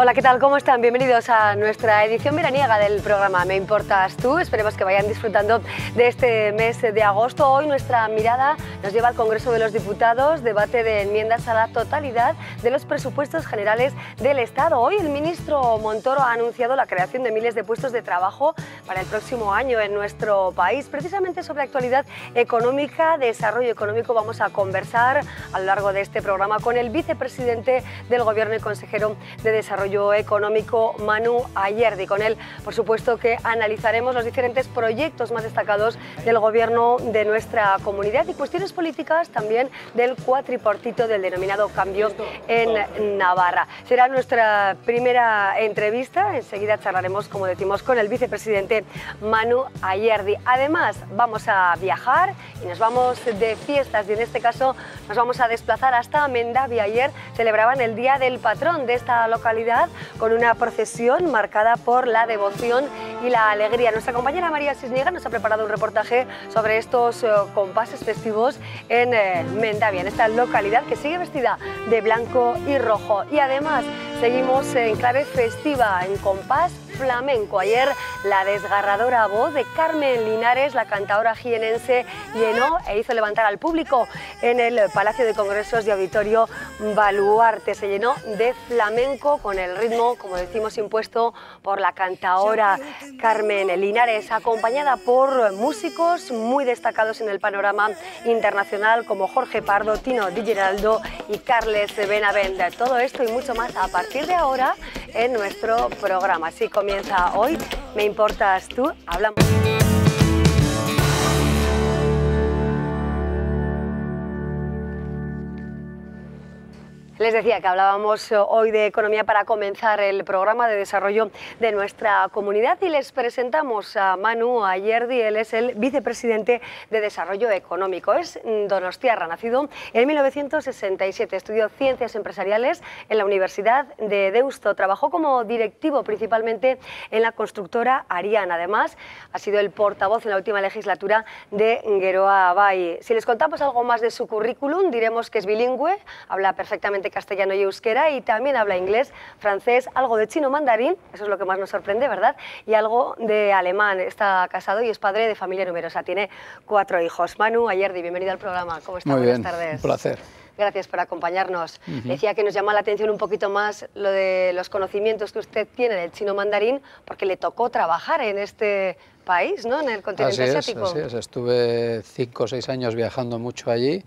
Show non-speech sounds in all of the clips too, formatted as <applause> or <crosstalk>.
Hola, ¿qué tal? ¿Cómo están? Bienvenidos a nuestra edición veraniega del programa Me Importas Tú. Esperemos que vayan disfrutando de este mes de agosto. Hoy nuestra mirada nos lleva al Congreso de los Diputados, debate de enmiendas a la totalidad de los presupuestos generales del Estado. Hoy el ministro Montoro ha anunciado la creación de miles de puestos de trabajo para el próximo año en nuestro país. Precisamente sobre actualidad económica, desarrollo económico, vamos a conversar a lo largo de este programa con el vicepresidente del Gobierno y consejero de Desarrollo Económico, Manu Ayerdi. Con él, por supuesto, que analizaremos los diferentes proyectos más destacados del gobierno de nuestra comunidad y cuestiones políticas también del cuatriportito del denominado cambio en Navarra. Será nuestra primera entrevista. Enseguida charlaremos, como decimos, con el vicepresidente Manu Ayerdi. Además, vamos a viajar y nos vamos de fiestas y en este caso nos vamos a desplazar hasta Mendavia. Ayer celebraban el Día del Patrón de esta localidad con una procesión marcada por la devoción y la alegría. Nuestra compañera María Cisniega nos ha preparado un reportaje sobre estos eh, compases festivos en eh, Mendavia, en esta localidad que sigue vestida de blanco y rojo. Y además seguimos en clave festiva, en compás flamenco. Ayer la desgarradora voz de Carmen Linares, la cantadora jienense, llenó e hizo levantar al público en el Palacio de Congresos y Auditorio Baluarte. Se llenó de flamenco con el el ritmo, como decimos, impuesto por la cantaora Carmen Linares, acompañada por músicos muy destacados en el panorama internacional como Jorge Pardo, Tino Di Geraldo y Carles Benavent. Todo esto y mucho más a partir de ahora en nuestro programa. Así comienza hoy. Me importas tú, hablamos. Les decía que hablábamos eh, hoy de economía para comenzar el programa de desarrollo de nuestra comunidad y les presentamos a Manu Ayerdi, él es el vicepresidente de Desarrollo Económico. Es mm, donostiarra, nacido en 1967, estudió Ciencias Empresariales en la Universidad de Deusto, trabajó como directivo principalmente en la constructora Ariana, además ha sido el portavoz en la última legislatura de Gueroa Bay. Si les contamos algo más de su currículum, diremos que es bilingüe, habla perfectamente castellano y euskera y también habla inglés, francés, algo de chino mandarín, eso es lo que más nos sorprende, ¿verdad? Y algo de alemán. Está casado y es padre de familia numerosa. Tiene cuatro hijos. Manu Ayerdi, bienvenido al programa. ¿Cómo está? Muy Buenas tardes. Un placer gracias por acompañarnos. Decía que nos llama la atención un poquito más lo de los conocimientos que usted tiene del chino mandarín, porque le tocó trabajar en este país, ¿no? En el continente así asiático. Es, así es, estuve cinco o seis años viajando mucho allí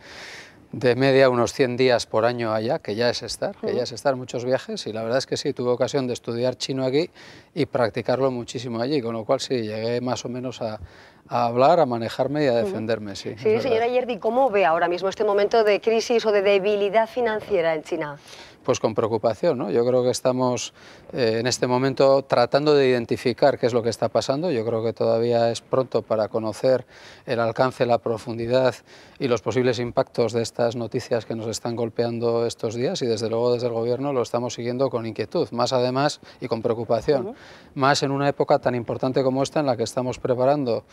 de media unos 100 días por año allá, que ya es estar, que ya es estar muchos viajes y la verdad es que sí, tuve ocasión de estudiar chino aquí y practicarlo muchísimo allí, con lo cual sí, llegué más o menos a, hablar, a manejarme y a defenderme, sí. Sí, señora Yerdi, ¿cómo ve ahora mismo este momento de crisis o de debilidad financiera en China? pues con preocupación. ¿no? Yo creo que estamos eh, en este momento tratando de identificar qué es lo que está pasando. Yo creo que todavía es pronto para conocer el alcance, la profundidad y los posibles impactos de estas noticias que nos están golpeando estos días y desde luego desde el Gobierno lo estamos siguiendo con inquietud, más además y con preocupación, más en una época tan importante como esta en la que estamos preparando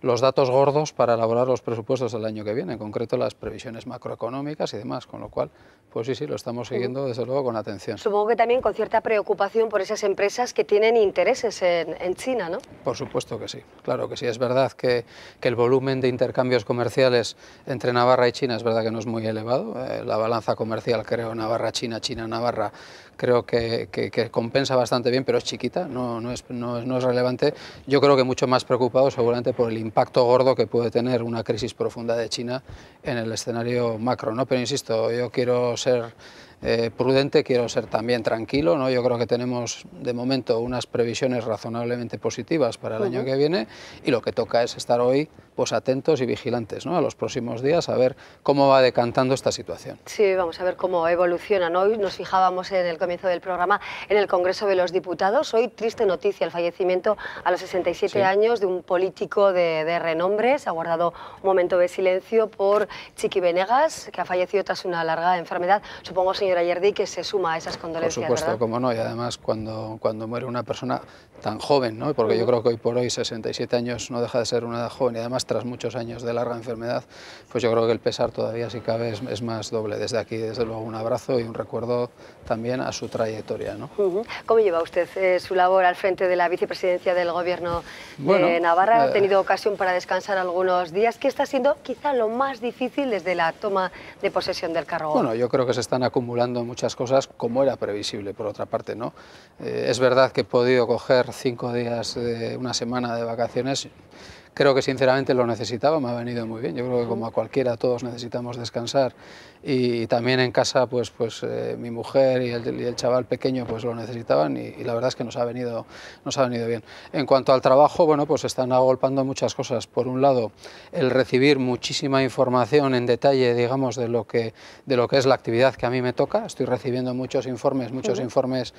los datos gordos para elaborar los presupuestos del año que viene, en concreto las previsiones macroeconómicas y demás, con lo cual, pues sí, sí, lo estamos siguiendo desde luego con atención. Supongo que también con cierta preocupación por esas empresas que tienen intereses en, China, ¿no? Por supuesto que sí, claro que sí. Es verdad que, el volumen de intercambios comerciales entre Navarra y China es verdad que no es muy elevado. Eh, la balanza comercial, creo, Navarra-China, China-Navarra, creo que, compensa bastante bien, pero es chiquita, no, no es relevante. Yo creo que mucho más preocupado seguramente por el impacto gordo que puede tener una crisis profunda de China en el escenario macro. ¿no? Pero insisto, yo quiero ser eh, prudente, quiero ser también tranquilo. ¿no? Yo creo que tenemos de momento unas previsiones razonablemente positivas para el año que viene y lo que toca es estar hoy pues, atentos y vigilantes ¿no? a los próximos días a ver cómo va decantando esta situación. Sí, vamos a ver cómo evolucionan. Hoy nos fijábamos en el comienzo del programa en el Congreso de los Diputados. Hoy triste noticia, el fallecimiento a los 67 años de un político de, renombre. Se ha guardado un momento de silencio por Chiqui Venegas, que ha fallecido tras una larga enfermedad. Supongo, que se suma a esas condolencias, Por supuesto, como no, y además cuando, cuando muere una persona tan joven, ¿no? porque yo creo que hoy por hoy 67 años no deja de ser una edad joven y además tras muchos años de larga enfermedad, pues yo creo que el pesar todavía si cabe es, más doble. Desde aquí, desde luego, un abrazo y un recuerdo también a su trayectoria. ¿no? ¿Cómo lleva usted eh, su labor al frente de la vicepresidencia del Gobierno de Navarra? Ha eh, tenido ocasión para descansar algunos días. ¿Qué está siendo quizá lo más difícil desde la toma de posesión del cargo? Bueno, yo creo que se están acumulando hablando muchas cosas como era previsible, por otra parte. ¿no? Eh, es verdad que he podido coger cinco días de una semana de vacaciones. Creo que sinceramente lo necesitaba, me ha venido muy bien. Yo creo que como a cualquiera todos necesitamos descansar y, también en casa pues, pues eh, mi mujer y el, chaval pequeño pues lo necesitaban y, la verdad es que nos ha, venido, nos ha venido bien. En cuanto al trabajo, bueno, pues están agolpando muchas cosas. Por un lado, el recibir muchísima información en detalle, digamos, de lo que, de lo que es la actividad que a mí me toca. Estoy recibiendo muchos informes, muchos informes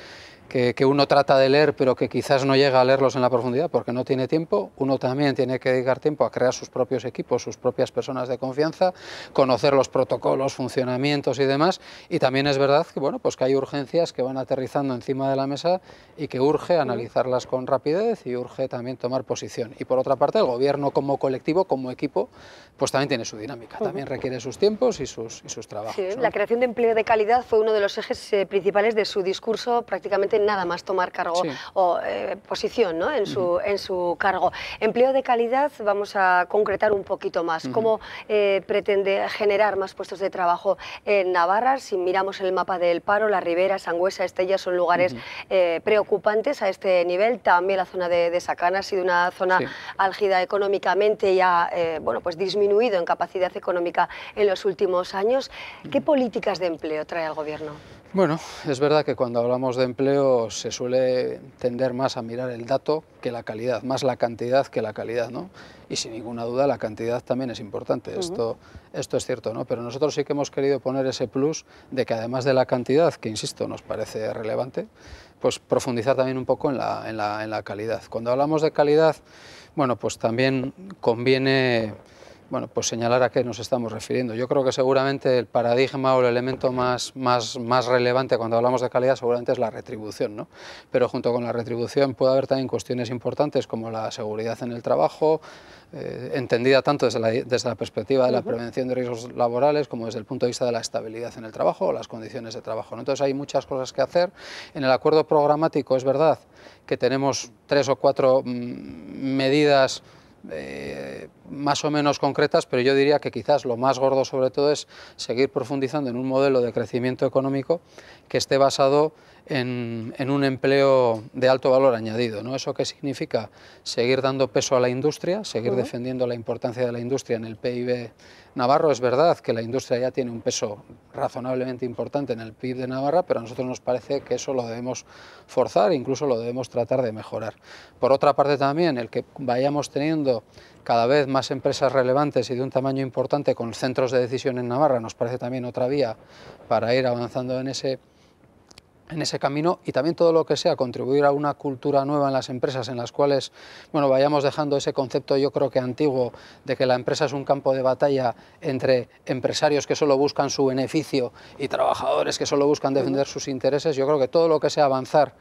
que, que, uno trata de leer, pero que quizás no llega a leerlos en la profundidad porque no tiene tiempo. Uno también tiene que dedicar tiempo a crear sus propios equipos, sus propias personas de confianza, conocer los protocolos, funcionamientos y demás, y también es verdad que, bueno, pues que hay urgencias que van aterrizando encima de la mesa y que urge analizarlas con rapidez y urge también tomar posición. Y por otra parte, el gobierno como colectivo, como equipo, pues también tiene su dinámica, también requiere sus tiempos y sus, sus trabajos. La creación de empleo de calidad fue uno de los ejes eh, principales de su discurso, prácticamente nada más tomar cargo o eh, posición en, su, en su cargo. Empleo de calidad, vamos a concretar un poquito más. ¿Cómo eh, pretende generar más puestos de trabajo? en Navarra. Si miramos el mapa del paro, la Ribera, Sangüesa, Estella son lugares eh, preocupantes a este nivel. También la zona de, Sacana ha sido una zona álgida económicamente y ha eh, bueno, pues disminuido en capacidad económica en los últimos años. ¿Qué mm. políticas de empleo trae el Gobierno? Bueno, es verdad que cuando hablamos de empleo se suele tender más a mirar el dato que la calidad, más la cantidad que la calidad, ¿no? Y sin ninguna duda la cantidad también es importante, esto, esto es cierto, ¿no? Pero nosotros sí que hemos querido poner ese plus de que además de la cantidad, que insisto, nos parece relevante, pues profundizar también un poco en en la, en la calidad. Cuando hablamos de calidad, bueno, pues también conviene bueno, pues señalar a qué nos estamos refiriendo. Yo creo que seguramente el paradigma o el elemento más, más, relevante cuando hablamos de calidad seguramente es la retribución, ¿no? Pero junto con la retribución puede haber también cuestiones importantes como la seguridad en el trabajo, eh, entendida tanto desde la, perspectiva de la prevención de riesgos laborales como desde el punto de vista de la estabilidad en el trabajo o las condiciones de trabajo. Entonces hay muchas cosas que hacer. En el acuerdo programático es verdad que tenemos tres o cuatro mm, medidas eh, más o menos concretas, pero yo diría que quizás lo más gordo sobre todo es seguir profundizando en un modelo de crecimiento económico que esté basado en, un empleo de alto valor añadido. ¿no? ¿Eso qué significa? Seguir dando peso a la industria, seguir defendiendo la importancia de la industria en el PIB navarro. Es verdad que la industria ya tiene un peso razonablemente importante en el PIB de Navarra, pero a nosotros nos parece que eso lo debemos forzar, incluso lo debemos tratar de mejorar. Por otra parte también, el que vayamos teniendo cada vez más empresas relevantes y de un tamaño importante con centros de decisión en Navarra nos parece también otra vía para ir avanzando en ese en ese camino y también todo lo que sea contribuir a una cultura nueva en las empresas en las cuales bueno, vayamos dejando ese concepto yo creo que antiguo de que la empresa es un campo de batalla entre empresarios que solo buscan su beneficio y trabajadores que solo buscan defender sus intereses, yo creo que todo lo que sea avanzar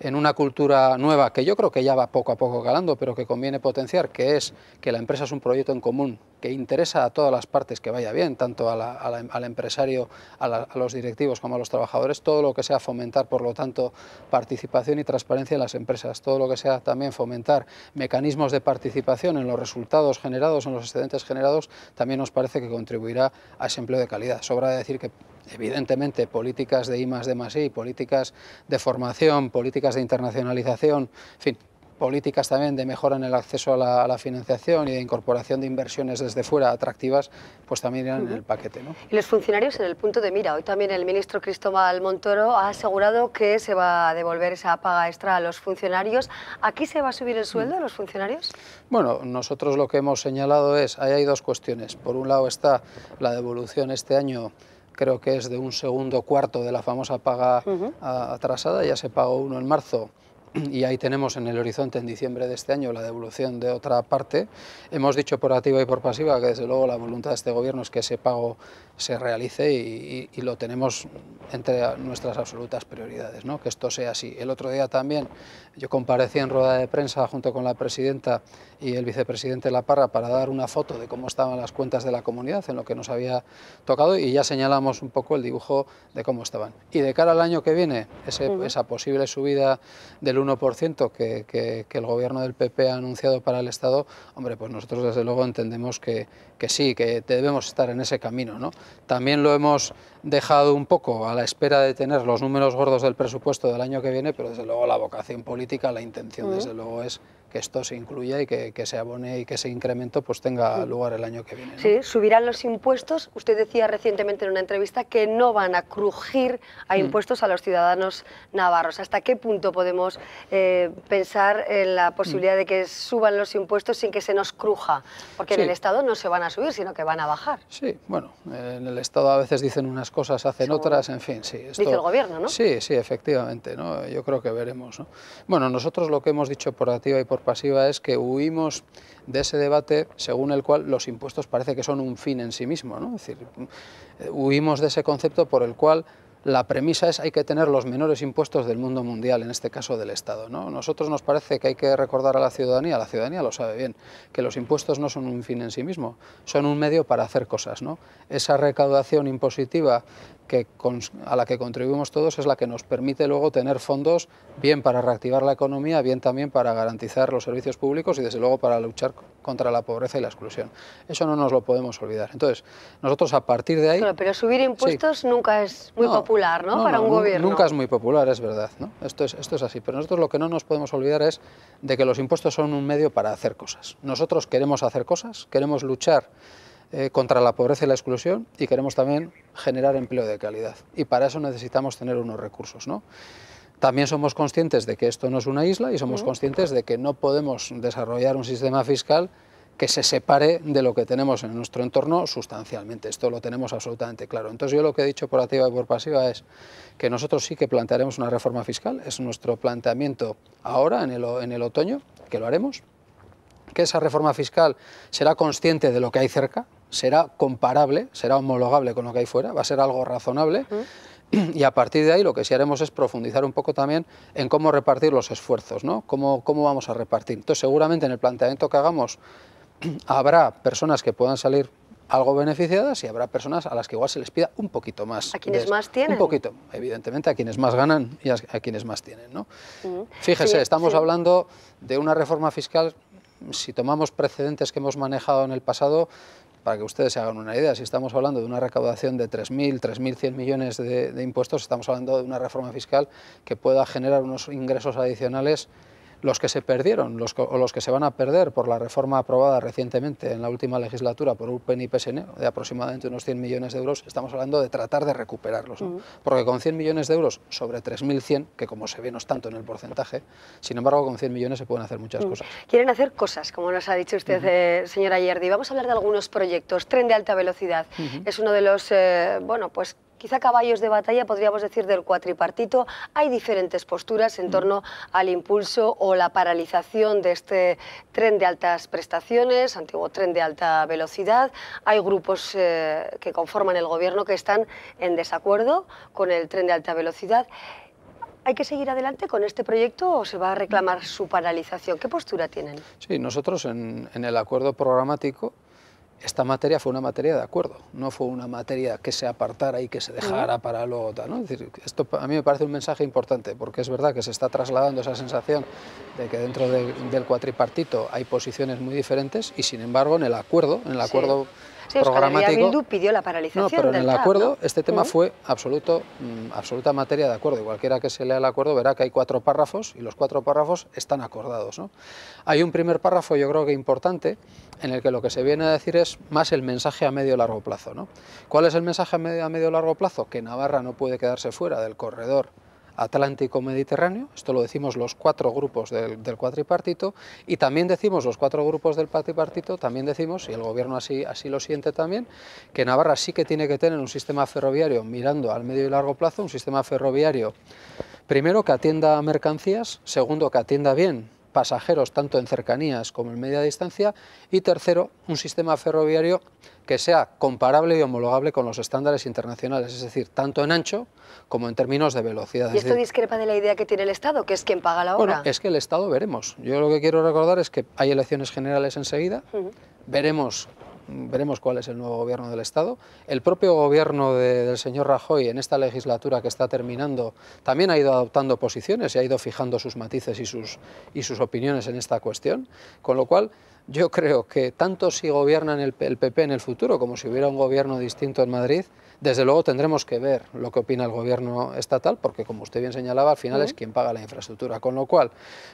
en una cultura nueva que yo creo que ya va poco a poco calando, pero que conviene potenciar, que es que la empresa es un proyecto en común que interesa a todas las partes que vaya bien, tanto al empresario, a, a, los directivos como a los trabajadores, todo lo que sea fomentar, por lo tanto, participación y transparencia en las empresas, todo lo que sea también fomentar mecanismos de participación en los resultados generados, en los excedentes generados, también nos parece que contribuirá a ese empleo de calidad. Sobra decir que evidentemente políticas de I más D más I, políticas de formación, políticas de internacionalización, en fin, políticas también de mejora en el acceso a la, financiación y de incorporación de inversiones desde fuera atractivas, pues también irán en el paquete. ¿no? Y los funcionarios en el punto de mira. Hoy también el ministro Cristóbal Montoro ha asegurado que se va a devolver esa paga extra a los funcionarios. ¿Aquí se va a subir el sueldo a los funcionarios? Bueno, nosotros lo que hemos señalado es, ahí hay dos cuestiones. Por un lado está la devolución este año creo que es de un segundo cuarto de la famosa paga atrasada, ya se pagó uno en marzo <clears throat> y ahí tenemos en el horizonte en diciembre de este año la devolución de otra parte. Hemos dicho por activa y por pasiva que desde luego la voluntad de este gobierno es que ese pago se realice y, lo tenemos entre nuestras absolutas prioridades, ¿no? que esto sea así. El otro día también yo comparecí en rueda de prensa junto con la presidenta y el vicepresidente Laparra para dar una foto de cómo estaban las cuentas de la comunidad en lo que nos había tocado y ya señalamos un poco el dibujo de cómo estaban. Y de cara al año que viene, ese, esa posible subida del 1% que, el gobierno del PP ha anunciado para el Estado, hombre, pues nosotros desde luego entendemos que, sí, que debemos estar en ese camino. ¿no? También lo hemos dejado un poco a la espera de tener los números gordos del presupuesto del año que viene, pero desde luego la vocación política, la intención desde mm. luego es esto se incluya y que, se abone y que ese incremento pues tenga lugar el año que viene. Sí, subirán los impuestos. Usted decía recientemente en una entrevista que no van a crujir a mm. impuestos a los ciudadanos navarros. ¿Hasta qué punto podemos eh, pensar en la posibilidad mm. de que suban los impuestos sin que se nos cruja? Porque en el Estado no se van a subir, sino que van a bajar. Sí, bueno, en el Estado a veces dicen unas cosas, hacen otras, en fin, sí. dice el Gobierno, ¿no? Sí, sí, efectivamente, ¿no? Yo creo que veremos, Bueno, nosotros lo que hemos dicho por activa y por pasiva es que huimos de ese debate según el cual los impuestos parece que son un fin en sí mismo. ¿no? Es decir, eh, huimos de ese concepto por el cual la premisa es hay que tener los menores impuestos del mundo mundial, en este caso del Estado. ¿no? Nosotros nos parece que hay que recordar a la ciudadanía, la ciudadanía lo sabe bien, que los impuestos no son un fin en sí mismo, son un medio para hacer cosas. ¿no? Esa recaudación impositiva que a la que contribuimos todos es la que nos permite luego tener fondos bien para reactivar la economía, bien también para garantizar los servicios públicos y desde luego para luchar contra la pobreza y la exclusión. Eso no nos lo podemos olvidar. Entonces, nosotros a partir de ahí... Pero, subir impuestos nunca es muy popular, ¿no? para un gobierno. Nunca es muy popular, es verdad. ¿no? Esto, es, esto es así. Pero nosotros lo que no nos podemos olvidar es de que los impuestos son un medio para hacer cosas. Nosotros queremos hacer cosas, queremos luchar eh, contra la pobreza y la exclusión y queremos también generar empleo de calidad. Y para eso necesitamos tener unos recursos. ¿no? También somos conscientes de que esto no es una isla y somos conscientes de que no podemos desarrollar un sistema fiscal que se separe de lo que tenemos en nuestro entorno sustancialmente. Esto lo tenemos absolutamente claro. Entonces yo lo que he dicho por activa y por pasiva es que nosotros sí que plantearemos una reforma fiscal, es nuestro planteamiento ahora, en el, en el otoño, que lo haremos, que esa reforma fiscal será consciente de lo que hay cerca, será comparable, será homologable con lo que hay fuera, va a ser algo razonable. Y a partir de ahí lo que sí haremos es profundizar un poco también en cómo repartir los esfuerzos, ¿no? Cómo, cómo vamos a repartir. Entonces, seguramente en el planteamiento que hagamos <clears throat> habrá personas que puedan salir algo beneficiadas y habrá personas a las que igual se les pida un poquito más. ¿A quienes más tienen? Un poquito, evidentemente, a quienes más ganan y a, quienes más tienen. ¿no? Fíjese, estamos hablando de una reforma fiscal, si tomamos precedentes que hemos manejado en el pasado, para que ustedes se hagan una idea, si estamos hablando de una recaudación de 3.000, 3.100 millones de, impuestos, estamos hablando de una reforma fiscal que pueda generar unos ingresos adicionales los que se perdieron los, o los que se van a perder por la reforma aprobada recientemente en la última legislatura por UPN y PSN, de aproximadamente unos 100 millones de euros, estamos hablando de tratar de recuperarlos. Porque con 100 millones de euros sobre 3.100, que como se ve no es tanto en el porcentaje, sin embargo con 100 millones se pueden hacer muchas cosas. Quieren hacer cosas, como nos ha dicho usted, eh, señora Yerdi. Vamos a hablar de algunos proyectos. Tren de alta velocidad es uno de los eh, bueno, pues, quizá caballos de batalla, podríamos decir, del cuatripartito. Hay diferentes posturas en mm. torno al impulso o la paralización de este tren de altas prestaciones, antiguo tren de alta velocidad. Hay grupos eh, que conforman el gobierno que están en desacuerdo con el tren de alta velocidad. ¿Hay que seguir adelante con este proyecto o se va a reclamar su paralización? ¿Qué postura tienen? Sí, nosotros en el acuerdo programático esta materia fue una materia de acuerdo, no fue una materia que se apartara y que se dejara para luego esto a mí me parece un mensaje importante, porque es verdad que se está trasladando esa sensación de que dentro del cuatripartito hay posiciones muy diferentes y sin embargo en el acuerdo, en el acuerdo programático. No, pero en el acuerdo este tema fue absoluto, mm, absoluta materia de acuerdo. cualquiera que se lea el acuerdo verá que hay cuatro párrafos y los cuatro párrafos están acordados. Hay un primer párrafo, yo creo que importante, en el que lo que se viene a decir es más el mensaje a medio y largo plazo. ¿no? ¿Cuál es el mensaje a medio a medio largo plazo? Que Navarra no puede quedarse fuera del corredor Atlántico-Mediterráneo, esto lo decimos los cuatro grupos del, cuatripartito, y también decimos los cuatro grupos del cuatripartito, también decimos, y el gobierno así, así lo siente también, que Navarra sí que tiene que tener un sistema ferroviario mirando al medio y largo plazo, un sistema ferroviario primero que atienda mercancías, segundo que atienda bien pasajeros tanto en cercanías como en media distancia y tercero, un sistema ferroviario que sea comparable y homologable con los estándares internacionales, es decir, tanto en ancho como en términos de velocidad. ¿Y esto discrepa de la idea que tiene el Estado, que es quien paga la obra? Bueno, es que el Estado veremos. Yo lo que quiero recordar es que hay elecciones generales enseguida, veremos veremos cuál es el nuevo gobierno del Estado. El propio gobierno del señor Rajoy en esta legislatura que está terminando también ha ido adoptando posiciones y ha ido fijando sus matices y sus, y sus opiniones en esta cuestión, con lo cual yo creo que tanto si gobierna el, PP en el futuro como si hubiera un gobierno distinto en Madrid, desde luego tendremos que ver lo que opina el gobierno estatal, porque como usted bien señalaba, al final es quien paga la infraestructura. Con lo cual,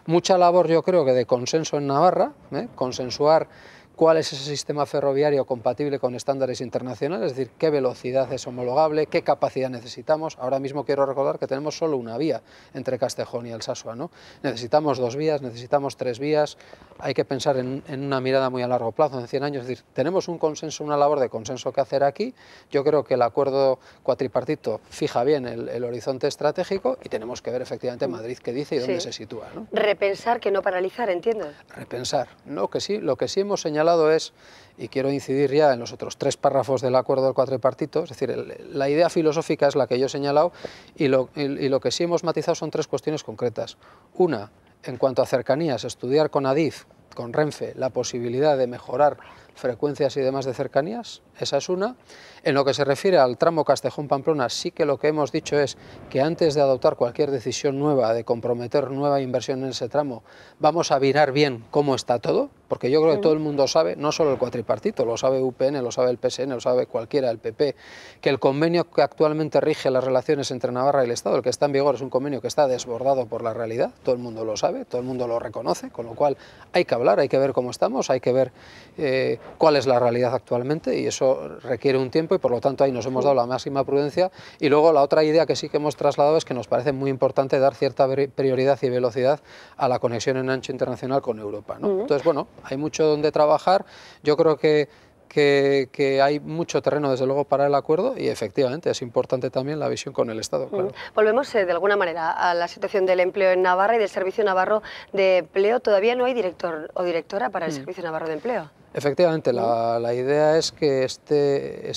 mucha labor yo creo que de consenso en Navarra, ¿eh? consensuar cuál es ese sistema ferroviario compatible con estándares internacionales, es decir, qué velocidad es homologable, qué capacidad necesitamos. Ahora mismo quiero recordar que tenemos solo una vía entre Castejón y Alsasua. ¿no? Necesitamos dos vías, necesitamos tres vías, hay que pensar en, una mirada muy a largo plazo, en 100 años. Es decir, tenemos un consenso, una labor de consenso que hacer aquí. Yo creo que el acuerdo cuatripartito fija bien el, horizonte estratégico y tenemos que ver efectivamente Madrid qué dice y dónde se sitúa. ¿no? Repensar que no paralizar, entiendo. Repensar, no, que sí, lo que sí hemos señalado señalado es, y quiero incidir ya en los otros tres párrafos del acuerdo del cuatripartito, es decir, la idea filosófica es la que yo he señalado y lo, y lo que sí hemos matizado son tres cuestiones concretas. Una, en cuanto a cercanías, estudiar con ADIF, con Renfe, la posibilidad de mejorar frecuencias y demás de cercanías, esa es una. En lo que se refiere al tramo Castejón-Pamplona, sí que lo que hemos dicho es que antes de adoptar cualquier decisión nueva, de comprometer nueva inversión en ese tramo, vamos a mirar bien cómo está todo, porque yo creo que todo el mundo sabe, no solo el cuatripartito, lo sabe UPN, lo sabe el PSN, lo sabe cualquiera, el PP, que el convenio que actualmente rige las relaciones entre Navarra y el Estado, el que está en vigor, es un convenio que está desbordado por la realidad, todo el mundo lo sabe, todo el mundo lo reconoce, con lo cual hay que hablar, hay que ver cómo estamos, hay que ver eh, cuál es la realidad actualmente y eso requiere un tiempo y por lo tanto ahí nos hemos dado la máxima prudencia. Y luego la otra idea que sí que hemos trasladado es que nos parece muy importante dar cierta prioridad y velocidad a la conexión en ancho internacional con Europa. Entonces, bueno, hay mucho donde trabajar. Yo creo que que, hay mucho terreno, desde luego, para el acuerdo y efectivamente es importante también la visión con el Estado. Volvemos eh, de alguna manera a la situación del empleo en Navarra y del Servicio Navarro de Empleo. Todavía no hay director o directora para el mm. Servicio Navarro de Empleo. Efectivamente, la, idea es que este,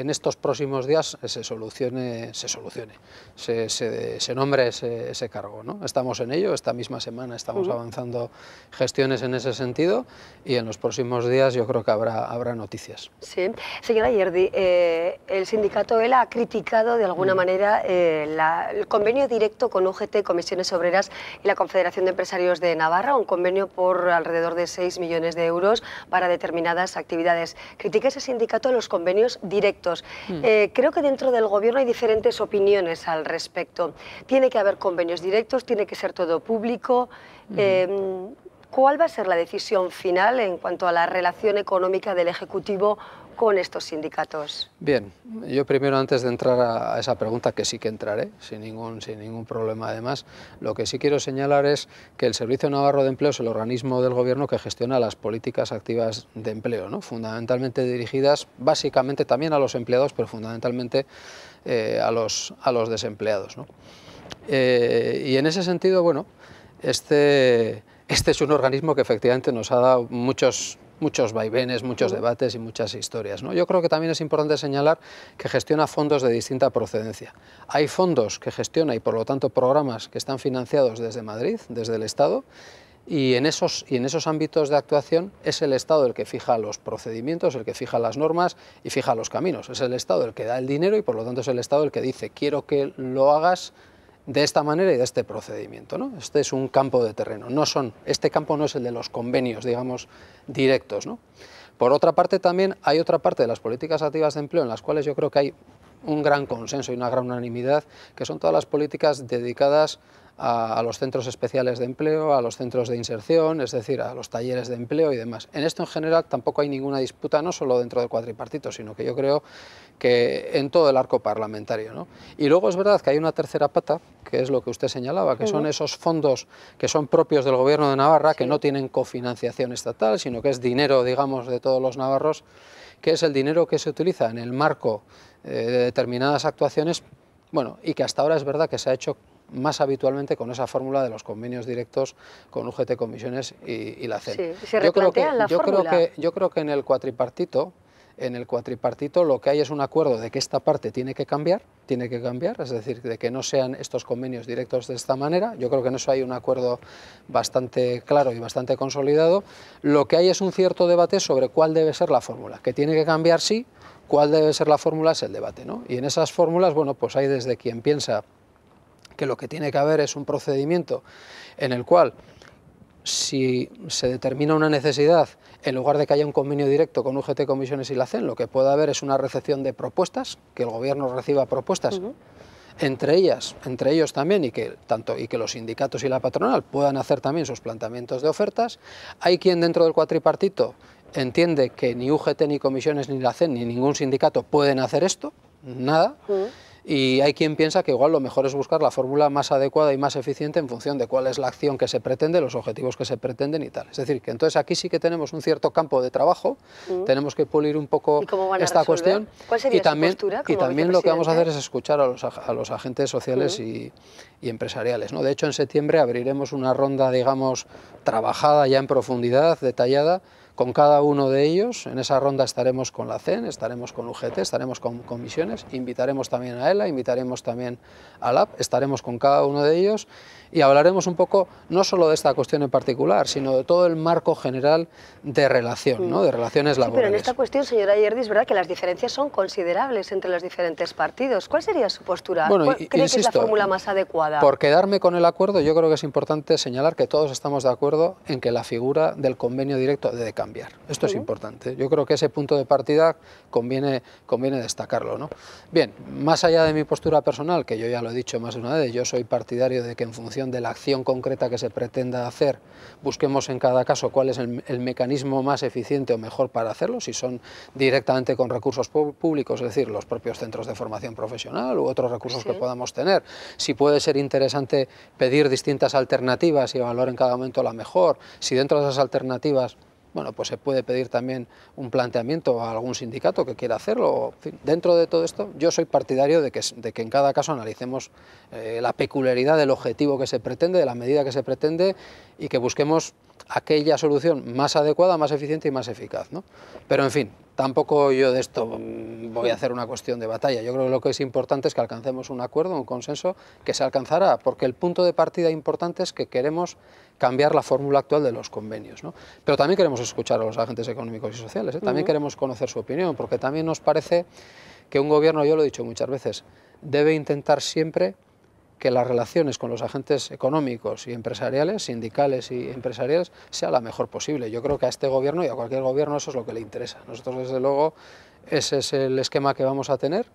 en estos próximos días se solucione, se, solucione, se, nombre ese, cargo. ¿no? Estamos en ello, esta misma semana estamos avanzando gestiones en ese sentido y en los próximos días yo creo que habrá, habrá noticias. Sí. Señora Yerdi, eh, el sindicato él ha criticado de alguna manera eh, el convenio directo con UGT, Comisiones Obreras y la Confederación de Empresarios de Navarra, un convenio por alrededor de 6 millones de euros para determinadas actividades. Critica ese sindicato los convenios directos. Mm. Eh, creo que dentro del Gobierno hay diferentes opiniones al respecto. Tiene que haber convenios directos, tiene que ser todo público. Mm. Eh, ¿Cuál va a ser la decisión final en cuanto a la relación económica del Ejecutivo con estos sindicatos? Bien, yo primero antes de entrar a, esa pregunta, que sí que entraré, sin ningún, sin ningún problema además, lo que sí quiero señalar es que el Servicio Navarro de Empleo es el organismo del Gobierno que gestiona las políticas activas de empleo, fundamentalmente dirigidas básicamente también a los empleados, pero fundamentalmente eh, a, los, a los desempleados. Eh, y en ese sentido, bueno, este... Este es un organismo que efectivamente nos ha dado muchos, muchos vaivenes, muchos debates y muchas historias. ¿no? Yo creo que también es importante señalar que gestiona fondos de distinta procedencia. Hay fondos que gestiona y por lo tanto programas que están financiados desde Madrid, desde el Estado, y en, esos, y en esos ámbitos de actuación es el Estado el que fija los procedimientos, el que fija las normas y fija los caminos. Es el Estado el que da el dinero y por lo tanto es el Estado el que dice quiero que lo hagas de esta manera y de este procedimiento. ¿no? Este es un campo de terreno, no son, este campo no es el de los convenios, digamos, directos. ¿no? Por otra parte, también hay otra parte de las políticas activas de empleo en las cuales yo creo que hay un gran consenso y una gran unanimidad, que son todas las políticas dedicadas a, los centros especiales de empleo, a los centros de inserción, es decir, a los talleres de empleo y demás. En esto en general tampoco hay ninguna disputa, no solo dentro del cuatripartito, sino que yo creo que en todo el arco parlamentario. ¿no? Y luego es verdad que hay una tercera pata, que es lo que usted señalaba, que son esos fondos que son propios del Gobierno de Navarra, que no tienen cofinanciación estatal, sino que es dinero, digamos, de todos los navarros, que es el dinero que se utiliza en el marco eh, de determinadas actuaciones, bueno, y que hasta ahora es verdad que se ha hecho más habitualmente con esa fórmula de los convenios directos con UGT Comisiones y, la ce yo creo que, yo creo que Yo creo que en el cuatripartito, en el cuatripartito lo que hay es un acuerdo de que esta parte tiene que cambiar, tiene que cambiar, es decir, de que no sean estos convenios directos de esta manera. Yo creo que en eso hay un acuerdo bastante claro y bastante consolidado. Lo que hay es un cierto debate sobre cuál debe ser la fórmula, que tiene que cambiar sí, cuál debe ser la fórmula es el debate. Y en esas fórmulas, bueno, pues hay desde quien piensa que lo que tiene que haber es un procedimiento en el cual si se determina una necesidad, en lugar de que haya un convenio directo con UGT, Comisiones y la CEN, lo que pueda haber es una recepción de propuestas, que el gobierno reciba propuestas, entre ellas, entre ellos también, y que, tanto, y que los sindicatos y la patronal puedan hacer también sus planteamientos de ofertas. Hay quien dentro del cuatripartito entiende que ni UGT, ni comisiones, ni la CEN, ni ningún sindicato pueden hacer esto, nada. Mm. Y hay quien piensa que igual lo mejor es buscar la fórmula más adecuada y más eficiente en función de cuál es la acción que se pretende, los objetivos que se pretenden y tal. Es decir, que entonces aquí sí que tenemos un cierto campo de trabajo, mm. tenemos que pulir un poco esta cuestión. y también, y también lo que vamos a hacer es escuchar a los, agentes sociales mm. y, empresariales. ¿no? De hecho, en septiembre abriremos una ronda, digamos, trabajada ya en profundidad, detallada, con cada uno de ellos. En esa ronda estaremos con la CEN, estaremos con UGT, estaremos con comisiones, invitaremos también a ELA, invitaremos también a LAB, estaremos con cada uno de ellos y hablaremos un poco no solo de esta cuestión en particular, sino de todo el marco general de relación, ¿no? de relaciones laborales. pero en esta cuestión, señora Yerdi, es verdad que las diferencias son considerables entre los diferentes partidos. ¿Cuál sería su postura? Bueno, cree que es la fórmula más adecuada? Por quedarme con el acuerdo, yo creo que es importante señalar que todos estamos de acuerdo en que la figura del convenio directo de esto es importante. Yo creo que ese punto de partida conviene, destacarlo. ¿no? Bien, más allá de mi postura personal, que yo ya lo he dicho más de una vez, yo soy partidario de que en función de la acción concreta que se pretenda hacer, busquemos en cada caso cuál es el, mecanismo más eficiente o mejor para hacerlo, si son directamente con recursos públicos, es decir, los propios centros de formación profesional u otros recursos que podamos tener. Si puede ser interesante pedir distintas alternativas y evaluar en cada momento la mejor, si dentro de esas alternativas bueno, pues se puede pedir también un planteamiento a algún sindicato que quiera hacerlo. dentro de todo esto, yo soy partidario de que, de que en cada caso analicemos eh, la peculiaridad del objetivo que se pretende, de la medida que se pretende y que busquemos aquella solución más adecuada, más eficiente y más eficaz. ¿no? Pero en fin, tampoco yo de esto mm, voy a hacer una cuestión de batalla. Yo creo que lo que es importante es que alcancemos un acuerdo, un consenso que se alcanzará, porque el punto de partida importante es que queremos cambiar la fórmula actual de los convenios. Pero también queremos escuchar a los agentes económicos y sociales, ¿eh? también queremos conocer su opinión, porque también nos parece que un gobierno, yo lo he dicho muchas veces, debe intentar siempre que las relaciones con los agentes económicos y empresariales, sindicales y empresariales, sea la mejor posible. Yo creo que a este gobierno y a cualquier gobierno eso es lo que le interesa. Nosotros, desde luego, ese es el esquema que vamos a tener.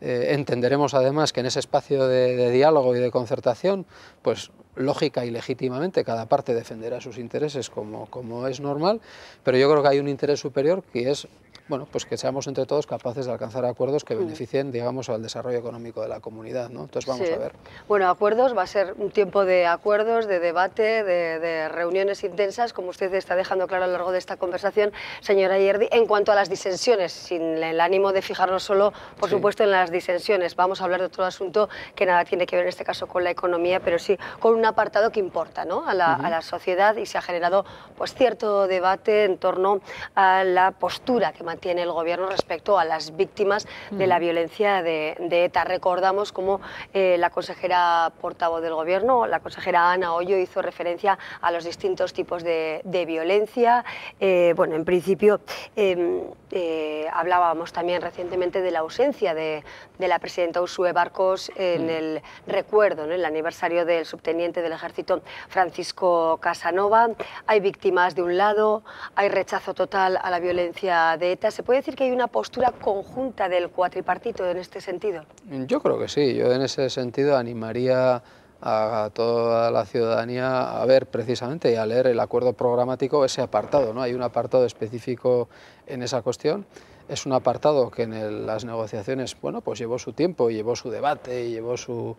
Eh, entenderemos además que en ese espacio de, diálogo y de concertación, pues lógica y legítimamente cada parte defenderá sus intereses como, como es normal, pero yo creo que hay un interés superior que es bueno, pues que seamos entre todos capaces de alcanzar acuerdos que mm. beneficien, digamos, al desarrollo económico de la comunidad, ¿no? Entonces vamos a ver. Bueno, acuerdos, va a ser un tiempo de acuerdos, de debate, de, reuniones intensas, como usted está dejando claro a lo largo de esta conversación, señora Yerdi, en cuanto a las disensiones, sin el ánimo de fijarnos solo, por supuesto, en las disensiones. Vamos a hablar de otro asunto que nada tiene que ver en este caso con la economía, pero sí con un apartado que importa, ¿no? A la, sociedad y se ha generado, pues, cierto debate en torno a la postura que tiene el gobierno respecto a las víctimas de la violencia de, ETA. E Recordamos cómo eh, la consejera portavoz del gobierno, la consejera Ana Hoyo, hizo referencia a los distintos tipos de, violencia. Eh, bueno, en principio em, eh, hablábamos también recientemente de la ausencia de, la presidenta Usue Barcos en mm. el recuerdo, en el aniversario del subteniente del ejército Francisco Casanova. Hay víctimas de un lado, hay rechazo total a la violencia de ETA ¿se puede decir que hay una postura conjunta del cuatripartito en este sentido? Yo creo que sí. Yo en ese sentido animaría a toda la ciudadanía a ver precisamente y a leer el acuerdo programático ese apartado. ¿no? Hay un apartado específico en esa cuestión. Es un apartado que en las negociaciones bueno, pues llevó su tiempo, llevó su debate, llevó su,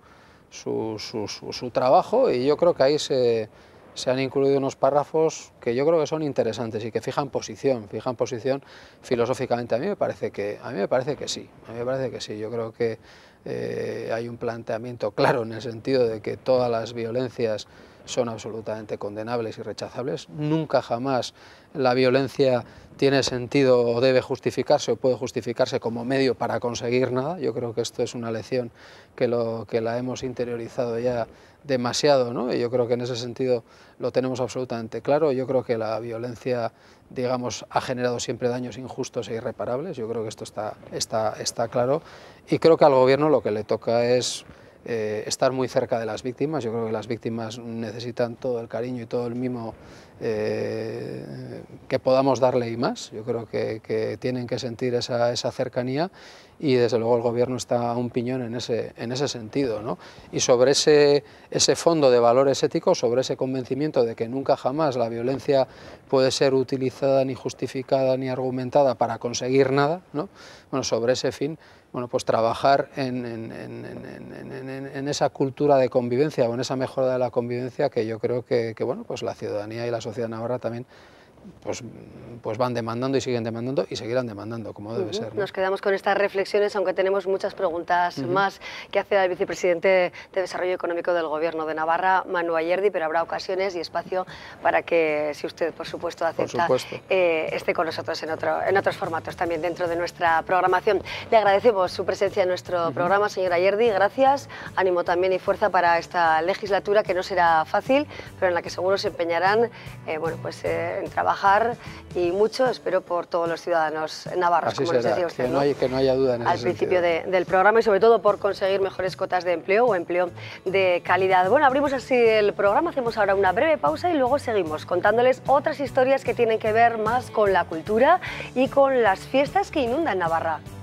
su trabajo y yo creo que ahí se se han incluido unos párrafos que yo creo que son interesantes y que fijan posición, fijan posición filosóficamente. A mí me parece que, a mí me parece que sí, a me parece que sí. Yo creo que eh, hay un planteamiento claro en el sentido de que todas las violencias son absolutamente condenables y rechazables. Nunca jamás la violencia tiene sentido o debe justificarse o puede justificarse como medio para conseguir nada. Yo creo que esto es una lección que, lo, que la hemos interiorizado ya demasiado, ¿no? Y yo creo que en ese sentido lo tenemos absolutamente claro. Yo creo que la violencia, digamos, ha generado siempre daños injustos e irreparables. Yo creo que esto está, está, está claro. Y creo que al gobierno lo que le toca es eh, estar muy cerca de las víctimas. Yo creo que las víctimas necesitan todo el cariño y todo el mimo eh, que podamos darle y más. Yo creo que, tienen que sentir esa, cercanía y desde luego el gobierno está a un piñón en ese, sentido. Y sobre ese, ese fondo de valores éticos, sobre ese convencimiento de que nunca jamás la violencia puede ser utilizada ni justificada ni argumentada para conseguir nada, bueno, sobre ese fin bueno, pues trabajar en, esa cultura de convivencia o en esa mejora de la convivencia que yo creo que, bueno, pues la ciudadanía y la sociedad navarra también pues, pues van demandando y siguen demandando y seguirán demandando, como debe ser. Nos quedamos con estas reflexiones, aunque tenemos muchas preguntas más que hace al vicepresidente de Desarrollo Económico del Gobierno de Navarra, Manuel Ayerdi, pero habrá ocasiones y espacio para que, si usted, por supuesto, acepta, eh, esté con nosotros en, otro, en otros formatos también dentro de nuestra programación. Le agradecemos su presencia en nuestro programa, señora Ayerdi, gracias, ánimo también y fuerza para esta legislatura que no será fácil, pero en la que seguro se empeñarán eh, bueno, pues, eh, en trabajar y mucho, espero, por todos los ciudadanos navarros, como les decía usted. Que Al principio del programa y sobre todo por conseguir mejores cotas de empleo o empleo de calidad. Bueno, abrimos así el programa, hacemos ahora una breve pausa y luego seguimos contándoles otras historias que tienen que ver más con la cultura y con las fiestas que inundan Navarra.